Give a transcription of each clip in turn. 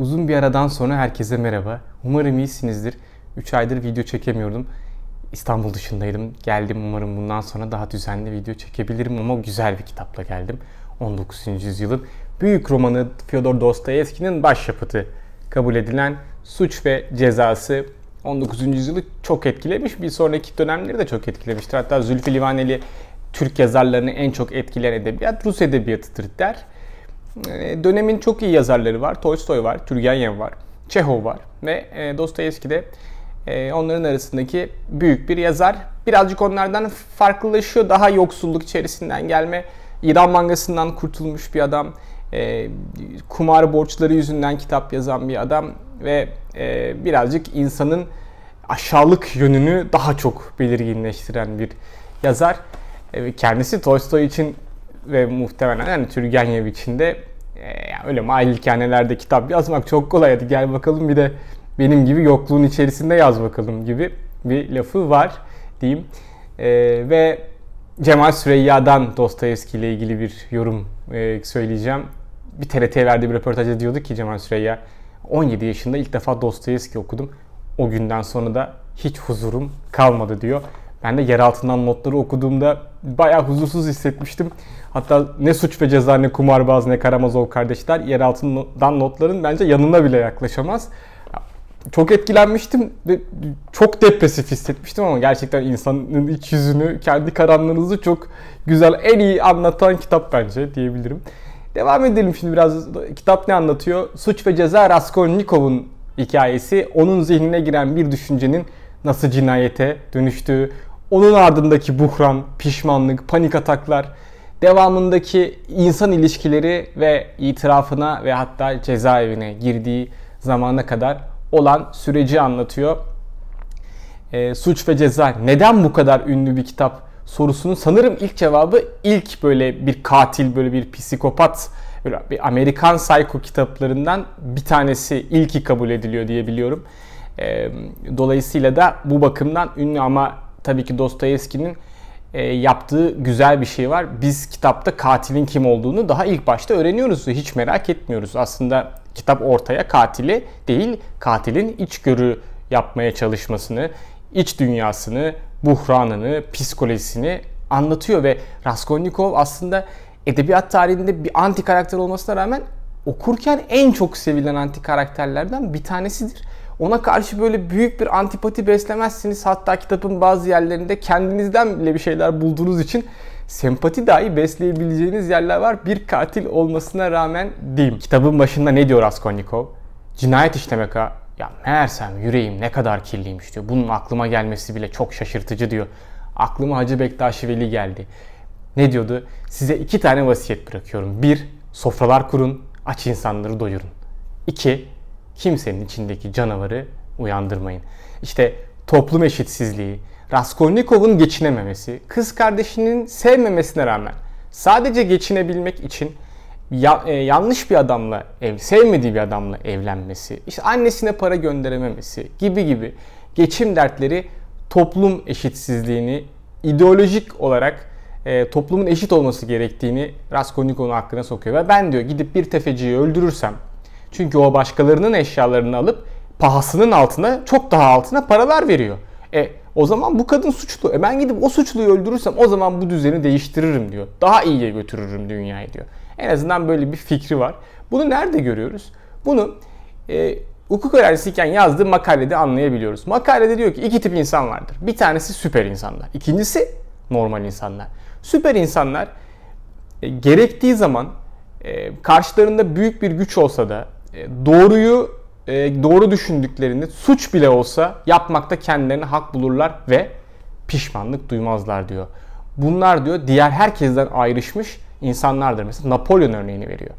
Uzun bir aradan sonra herkese merhaba. Umarım iyisinizdir. 3 aydır video çekemiyordum. İstanbul dışındaydım. Geldim umarım bundan sonra daha düzenli video çekebilirim ama güzel bir kitapla geldim. 19. yüzyılın büyük romanı Fyodor Dostoyevski'nin başyapıtı kabul edilen Suç ve Cezası 19. yüzyılı çok etkilemiş. Bir sonraki dönemleri de çok etkilemiştir. Hatta Zülfü Livaneli Türk yazarlarını en çok etkileyen edebiyat Rus edebiyatıdır der. Ee, dönemin çok iyi yazarları var. Tolstoy var, Turgenev var, Çehov var ve e, Dostoyevski de e, onların arasındaki büyük bir yazar. Birazcık onlardan farklılaşıyor. Daha yoksulluk içerisinden gelme, İran mangasından kurtulmuş bir adam, e, kumar borçları yüzünden kitap yazan bir adam ve birazcık insanın aşağılık yönünü daha çok belirginleştiren bir yazar. Kendisi Tolstoy için ve muhtemelen yani Türgenyev için de e, öyle malikanelerde kitap yazmak çok kolay. Hadi gel bakalım bir de benim gibi yokluğun içerisinde yaz bakalım gibi bir lafı var diyeyim. E, ve Cemal Süreyya'dan Dostoyevski ile ilgili bir yorum e, söyleyeceğim. Bir TRT verdiği bir röportajda diyordu ki Cemal Süreyya 17 yaşında ilk defa Dostoyevski okudum. O günden sonra da hiç huzurum kalmadı diyor. Ben de yer altından notları okuduğumda bayağı huzursuz hissetmiştim. Hatta ne suç ve ceza ne kumarbaz ne Karamazov kardeşler yer altından notların bence yanına bile yaklaşamaz. Çok etkilenmiştim ve çok depresif hissetmiştim ama gerçekten insanın iç yüzünü, kendi karanlığınızı çok güzel, en iyi anlatan kitap bence diyebilirim. Devam edelim şimdi biraz kitap ne anlatıyor? Suç ve Ceza Raskolnikov'un hikayesi onun zihnine giren bir düşüncenin nasıl cinayete dönüştüğü, onun ardındaki buhran, pişmanlık, panik ataklar, devamındaki insan ilişkileri ve itirafına ve hatta cezaevine girdiği zamana kadar olan süreci anlatıyor. E, Suç ve Ceza neden bu kadar ünlü bir kitap sorusunun sanırım ilk cevabı ilk böyle bir katil, böyle bir psikopat, böyle bir Amerikan Psycho kitaplarından bir tanesi ilki kabul ediliyor diye biliyorum. E, dolayısıyla da bu bakımdan ünlü ama tabii ki Dostoyevski'nin e, yaptığı güzel bir şey var. Biz kitapta katilin kim olduğunu daha ilk başta öğreniyoruz. Hiç merak etmiyoruz. Aslında kitap ortaya katili değil, katilin içgörü yapmaya çalışmasını, iç dünyasını, buhranını, psikolojisini anlatıyor ve Raskolnikov aslında edebiyat tarihinde bir anti karakter olmasına rağmen okurken en çok sevilen anti karakterlerden bir tanesidir. Ona karşı böyle büyük bir antipati beslemezsiniz. Hatta kitabın bazı yerlerinde kendinizden bile bir şeyler bulduğunuz için sempati dahi besleyebileceğiniz yerler var. Bir katil olmasına rağmen diyeyim. Kitabın başında ne diyor Raskolnikov? Cinayet işlemek ha. Ya meğersem yüreğim ne kadar kirliymiş diyor. Bunun aklıma gelmesi bile çok şaşırtıcı diyor. Aklıma Hacı Bektaşi Veli geldi. Ne diyordu? Size iki tane vasiyet bırakıyorum. Bir, sofralar kurun, aç insanları doyurun. İki, kimsenin içindeki canavarı uyandırmayın. İşte toplum eşitsizliği, Raskolnikov'un geçinememesi, kız kardeşinin sevmemesine rağmen sadece geçinebilmek için ya, e, yanlış bir adamla, ev, sevmediği bir adamla evlenmesi, işte annesine para gönderememesi gibi gibi geçim dertleri toplum eşitsizliğini ideolojik olarak e, toplumun eşit olması gerektiğini Raskolnikov'un hakkına sokuyor. Ve ben diyor gidip bir tefeciyi öldürürsem çünkü o başkalarının eşyalarını alıp pahasının altına çok daha altına paralar veriyor. E o zaman bu kadın suçlu. E ben gidip o suçluyu öldürürsem o zaman bu düzeni değiştiririm diyor. Daha iyiye götürürüm dünyayı diyor. En azından böyle bir fikri var. Bunu nerede görüyoruz? Bunu e, hukuk öğrencisiyken yazdığı makalede anlayabiliyoruz. Makalede diyor ki iki tip insan vardır. Bir tanesi süper insanlar. İkincisi normal insanlar. Süper insanlar e, gerektiği zaman e, karşılarında büyük bir güç olsa da e, doğruyu e, doğru düşündüklerini suç bile olsa yapmakta kendilerini hak bulurlar ve pişmanlık duymazlar diyor. Bunlar diyor diğer herkesten ayrışmış insanlardır. Mesela Napolyon örneğini veriyor.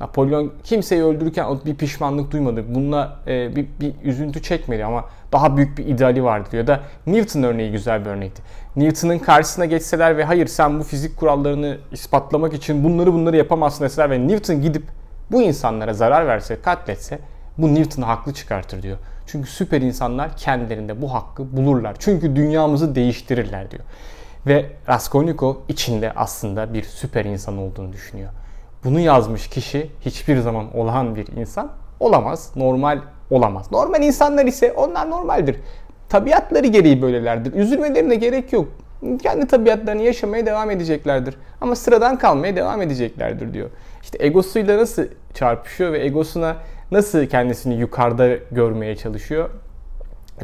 Napolyon kimseyi öldürürken bir pişmanlık duymadı. Bununla e, bir, bir üzüntü çekmedi ama daha büyük bir ideali vardı diyor. Da Newton örneği güzel bir örnekti. Newton'ın karşısına geçseler ve hayır sen bu fizik kurallarını ispatlamak için bunları bunları yapamazsın deseler ve Newton gidip bu insanlara zarar verse, katletse bu Newton haklı çıkartır diyor. Çünkü süper insanlar kendilerinde bu hakkı bulurlar. Çünkü dünyamızı değiştirirler diyor. Ve Raskolnikov içinde aslında bir süper insan olduğunu düşünüyor. Bunu yazmış kişi hiçbir zaman olağan bir insan olamaz. Normal olamaz. Normal insanlar ise onlar normaldir. Tabiatları gereği böylelerdir. Üzülmelerine gerek yok. Kendi tabiatlarını yaşamaya devam edeceklerdir. Ama sıradan kalmaya devam edeceklerdir diyor. İşte egosuyla nasıl çarpışıyor ve egosuna nasıl kendisini yukarıda görmeye çalışıyor.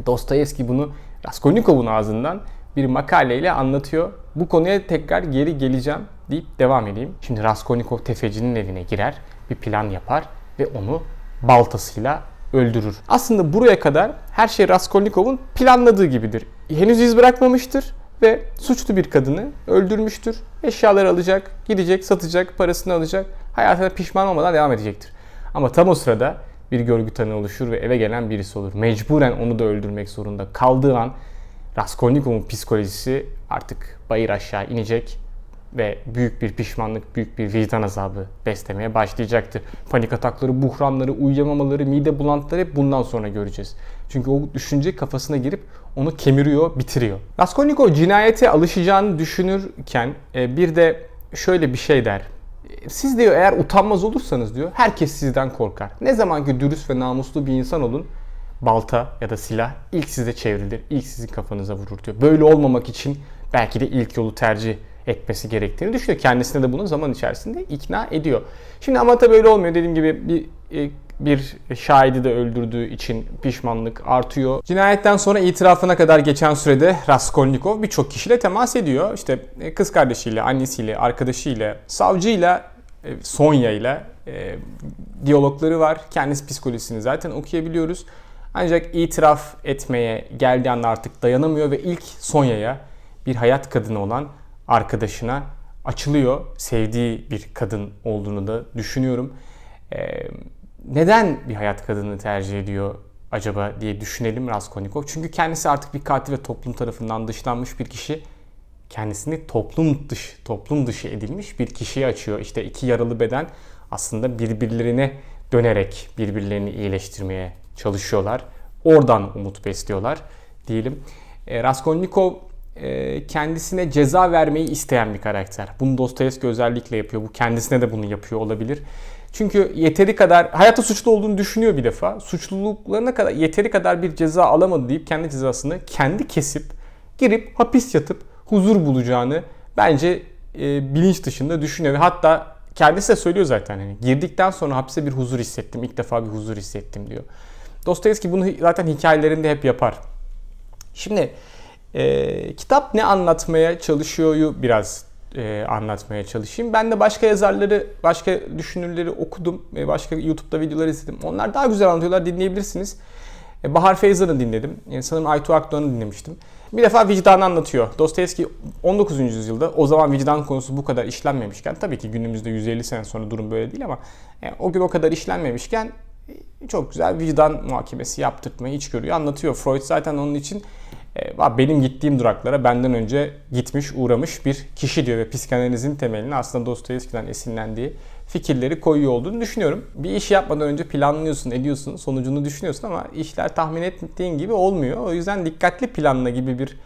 Dostoyevski bunu Raskolnikov'un ağzından bir makaleyle anlatıyor. Bu konuya tekrar geri geleceğim deyip devam edeyim. Şimdi Raskolnikov tefecinin evine girer, bir plan yapar ve onu baltasıyla öldürür. Aslında buraya kadar her şey Raskolnikov'un planladığı gibidir. Henüz iz bırakmamıştır ve suçlu bir kadını öldürmüştür. Eşyaları alacak, gidecek, satacak, parasını alacak. Hayatına pişman olmadan devam edecektir. Ama tam o sırada bir görgü tanığı oluşur ve eve gelen birisi olur. Mecburen onu da öldürmek zorunda kaldığı an Raskolnikov'un psikolojisi artık bayır aşağı inecek ve büyük bir pişmanlık, büyük bir vicdan azabı beslemeye başlayacaktır. Panik atakları, buhranları, uyuyamamaları, mide bulantıları hep bundan sonra göreceğiz. Çünkü o düşünce kafasına girip onu kemiriyor, bitiriyor. Raskolnikov cinayete alışacağını düşünürken e, bir de şöyle bir şey der. Siz diyor eğer utanmaz olursanız diyor herkes sizden korkar. Ne zaman ki dürüst ve namuslu bir insan olun balta ya da silah ilk size çevrilir, ilk sizin kafanıza vurur diyor. Böyle olmamak için belki de ilk yolu tercih etmesi gerektiğini düşünüyor. Kendisine de bunu zaman içerisinde ikna ediyor. Şimdi ama tabii öyle olmuyor. Dediğim gibi bir e, bir şahidi de öldürdüğü için pişmanlık artıyor. Cinayetten sonra itirafına kadar geçen sürede Raskolnikov birçok kişiyle temas ediyor. İşte e, kız kardeşiyle, annesiyle, arkadaşıyla, savcıyla, e, Sonya ile diyalogları var. Kendisi psikolojisini zaten okuyabiliyoruz. Ancak itiraf etmeye geldiği anda artık dayanamıyor ve ilk Sonya'ya bir hayat kadını olan arkadaşına açılıyor. Sevdiği bir kadın olduğunu da düşünüyorum. Ee, neden bir hayat kadını tercih ediyor acaba diye düşünelim Raskolnikov. Çünkü kendisi artık bir katil ve toplum tarafından dışlanmış bir kişi. Kendisini toplum dışı, toplum dışı edilmiş bir kişiye açıyor. İşte iki yaralı beden aslında birbirlerine dönerek birbirlerini iyileştirmeye çalışıyorlar. Oradan umut besliyorlar diyelim. E, Raskolnikov e, kendisine ceza vermeyi isteyen bir karakter. Bunu Dostoyevski özellikle yapıyor. Bu kendisine de bunu yapıyor olabilir. Çünkü yeteri kadar hayata suçlu olduğunu düşünüyor bir defa. Suçluluklarına kadar yeteri kadar bir ceza alamadı deyip kendi cezasını kendi kesip girip hapis yatıp huzur bulacağını bence e, bilinç dışında düşünüyor ve hatta kendisi de söylüyor zaten hani girdikten sonra hapse bir huzur hissettim. İlk defa bir huzur hissettim diyor. Dostoyevski bunu zaten hikayelerinde hep yapar. Şimdi e, kitap ne anlatmaya çalışıyoryu biraz e, anlatmaya çalışayım. Ben de başka yazarları, başka düşünürleri okudum. E, başka YouTube'da videolar izledim. Onlar daha güzel anlatıyorlar. Dinleyebilirsiniz. E, Bahar Feyzan'ı dinledim. E, sanırım Aytu Akdoğan'ı dinlemiştim. Bir defa vicdanı anlatıyor. Dostoyevski 19. yüzyılda o zaman vicdan konusu bu kadar işlenmemişken tabii ki günümüzde 150 sene sonra durum böyle değil ama e, o gün o kadar işlenmemişken e, çok güzel vicdan muhakemesi yaptırtmayı iç görüyor. Anlatıyor. Freud zaten onun için e, benim gittiğim duraklara benden önce gitmiş, uğramış bir kişi diyor ve psikanalizin temelini aslında Dostoyevski'den esinlendiği fikirleri koyuyor olduğunu düşünüyorum. Bir iş yapmadan önce planlıyorsun, ediyorsun, sonucunu düşünüyorsun ama işler tahmin ettiğin gibi olmuyor. O yüzden dikkatli planla gibi bir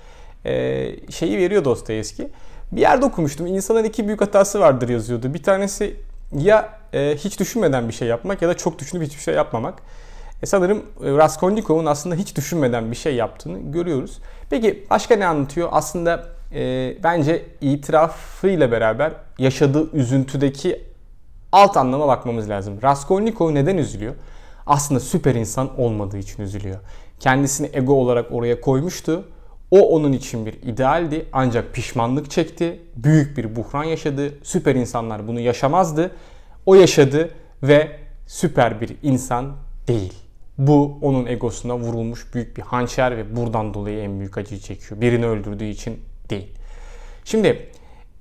e, şeyi veriyor Dostoyevski. Bir yerde okumuştum. İnsanın iki büyük hatası vardır yazıyordu. Bir tanesi ya e, hiç düşünmeden bir şey yapmak ya da çok düşünüp hiçbir şey yapmamak. E sanırım e, Raskolnikov'un aslında hiç düşünmeden bir şey yaptığını görüyoruz. Peki başka ne anlatıyor? Aslında e, bence itirafıyla beraber yaşadığı üzüntüdeki alt anlama bakmamız lazım. Raskolnikov neden üzülüyor? Aslında süper insan olmadığı için üzülüyor. Kendisini ego olarak oraya koymuştu. O onun için bir idealdi ancak pişmanlık çekti. Büyük bir buhran yaşadı. Süper insanlar bunu yaşamazdı. O yaşadı ve süper bir insan değil. Bu onun egosuna vurulmuş büyük bir hançer ve buradan dolayı en büyük acıyı çekiyor. Birini öldürdüğü için değil. Şimdi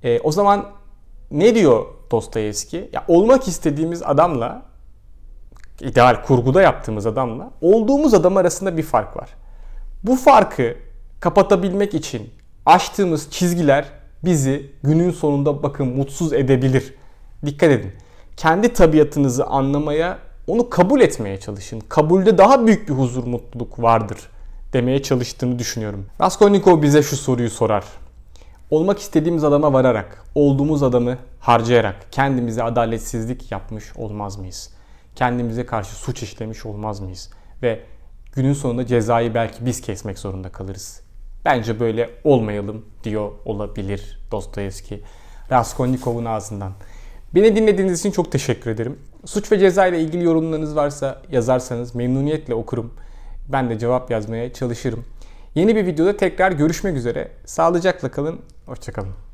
e, o zaman ne diyor Dostoyevski? Ya olmak istediğimiz adamla ideal kurguda yaptığımız adamla olduğumuz adam arasında bir fark var. Bu farkı kapatabilmek için açtığımız çizgiler bizi günün sonunda bakın mutsuz edebilir. Dikkat edin. Kendi tabiatınızı anlamaya onu kabul etmeye çalışın. Kabulde daha büyük bir huzur, mutluluk vardır demeye çalıştığını düşünüyorum. Raskolnikov bize şu soruyu sorar. Olmak istediğimiz adama vararak, olduğumuz adamı harcayarak kendimize adaletsizlik yapmış olmaz mıyız? Kendimize karşı suç işlemiş olmaz mıyız? Ve günün sonunda cezayı belki biz kesmek zorunda kalırız. Bence böyle olmayalım diyor olabilir Dostoyevski Raskolnikov'un ağzından. Beni dinlediğiniz için çok teşekkür ederim. Suç ve ceza ile ilgili yorumlarınız varsa yazarsanız memnuniyetle okurum. Ben de cevap yazmaya çalışırım. Yeni bir videoda tekrar görüşmek üzere. Sağlıcakla kalın, hoşçakalın.